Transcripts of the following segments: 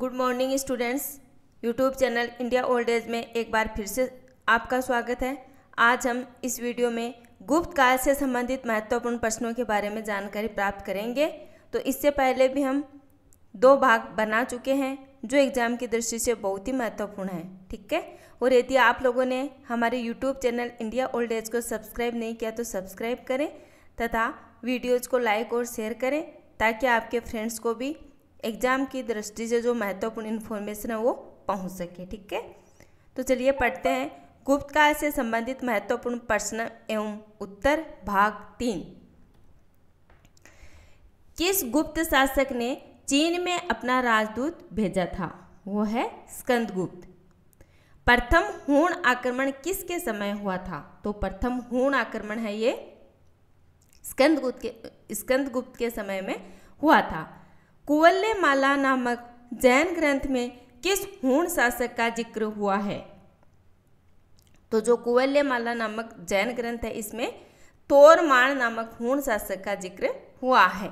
good morning students YouTube channel India old age में एक बार फिर से आपका स्वागत है आज हम इस वीडियो में गुप्त काल से संबंधित महत्वपूर्ण प्रश्नों के बारे में जानकारी प्राप्त करेंगे तो इससे पहले भी हम दो भाग बना चुके हैं जो एग्ज़ाम की दृष्टि से बहुत ही महत्वपूर्ण है ठीक है और यदि आप लोगों ने हमारे YouTube channel India old age को सब्सक्राइब नहीं किया तो सब्सक्राइब करें तथा वीडियोज़ को लाइक और शेयर करें ताकि आपके फ्रेंड्स को भी एग्ज़ाम की दृष्टि से जो महत्वपूर्ण इन्फॉर्मेशन है वो पहुंच सके ठीक है तो चलिए पढ़ते हैं गुप्त काल से संबंधित महत्वपूर्ण प्रश्न एवं उत्तर भाग तीन किस गुप्त शासक ने चीन में अपना राजदूत भेजा था वो है स्कंदगुप्त प्रथम हूण आक्रमण किसके समय हुआ था तो प्रथम हूण आक्रमण है ये स्कंदगुप्त के स्कंदगुप्त के समय में हुआ था कुवल्ले माला नामक जैन ग्रंथ में किस हूण शासक का जिक्र हुआ है तो जो कुवल्य माला नामक जैन ग्रंथ है इसमें तोरमाण नामक हूण शासक का जिक्र हुआ है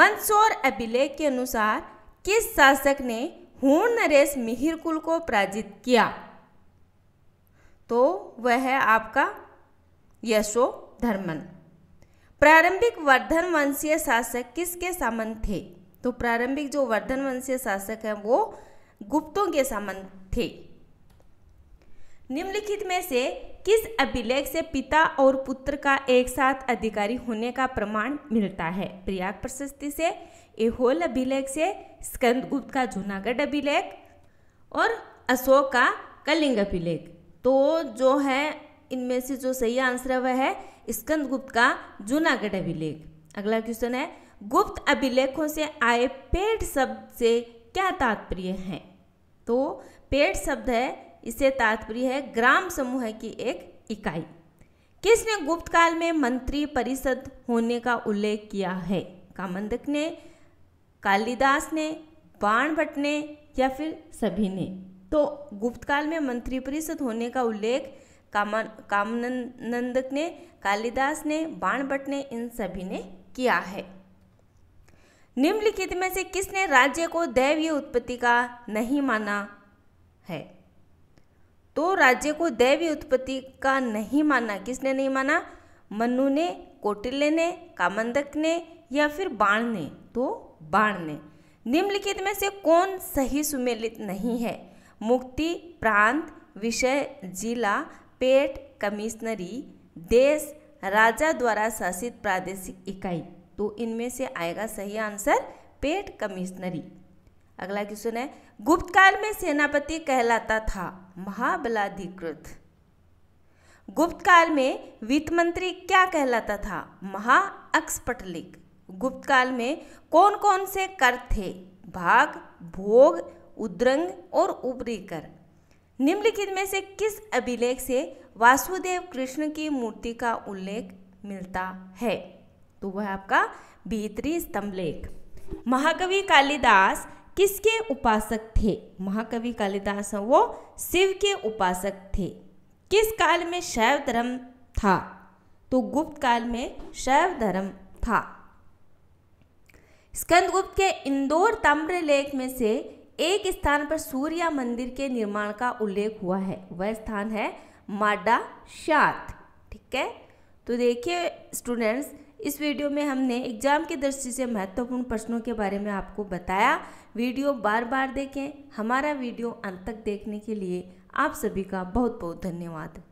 मंदसौर अभिलेख के अनुसार किस शासक ने हूण नरेश मिहिरकुल को पराजित किया तो वह है आपका यशो धर्मन प्रारंभिक वर्धन वंशीय शासक किसके सामंत थे तो प्रारंभिक जो वर्धन वंशीय शासक हैं वो गुप्तों के संबंध थे निम्नलिखित में से किस अभिलेख से पिता और पुत्र का एक साथ अधिकारी होने का प्रमाण मिलता है प्रयाग प्रशस्ति से एहोल अभिलेख से स्कंदगुप्त का जूनागढ़ अभिलेख और अशोक का कलिंग अभिलेख तो जो है इनमें से जो सही आंसर है वह है स्कंदगुप्त का जूनागढ़ अभिलेख अगला क्वेश्चन है गुप्त अभिलेखों से आए पेड़ शब्द से क्या तात्पर्य है तो पेड़ शब्द है इसे तात्पर्य है ग्राम समूह की एक इकाई किसने गुप्त काल में मंत्री परिषद होने का उल्लेख किया है कामंदक ने कालिदास ने बाण भट्ट ने या फिर सभी ने तो गुप्त काल में मंत्री परिषद होने का उल्लेख काम कामनंदक ने कालिदास ने बाण भट्ट ने इन सभी ने किया है निम्नलिखित में से किसने राज्य को दैवीय उत्पत्ति का नहीं माना है तो राज्य को दैवीय उत्पत्ति का नहीं माना किसने नहीं माना मनु ने कोटिल्य ने कामंदक ने या फिर बाण ने तो बाण ने निम्नलिखित में से कौन सही सुमेलित नहीं है मुक्ति प्रांत विषय जिला पेट कमिश्नरी देश राजा द्वारा शासित प्रादेशिक इकाई तो इनमें से आएगा सही आंसर पेट कमिश्नरी अगला क्वेश्चन है गुप्त काल में सेनापति कहलाता था महाबलाधिकृत गुप्त काल में वित्त मंत्री क्या कहलाता था महाअक्सपटलिक गुप्त काल में कौन कौन से कर थे भाग भोग उद्रंग और उपरी कर निम्नलिखित में से किस अभिलेख से वासुदेव कृष्ण की मूर्ति का उल्लेख मिलता है तो वह आपका भीतरी स्तंभ लेख महाकवि कालिदास किसके उपासक थे महाकवि कालिदास वो शिव के उपासक थे किस काल में शैव धर्म था तो गुप्त काल में शैव धर्म था स्कंदगुप्त के इंदौर ताम्र लेख में से एक स्थान पर सूर्य मंदिर के निर्माण का उल्लेख हुआ है वह स्थान है माडा शात ठीक है तो देखिए स्टूडेंट्स इस वीडियो में हमने एग्जाम की दृष्टि से महत्वपूर्ण प्रश्नों के बारे में आपको बताया वीडियो बार बार देखें हमारा वीडियो अंत तक देखने के लिए आप सभी का बहुत बहुत धन्यवाद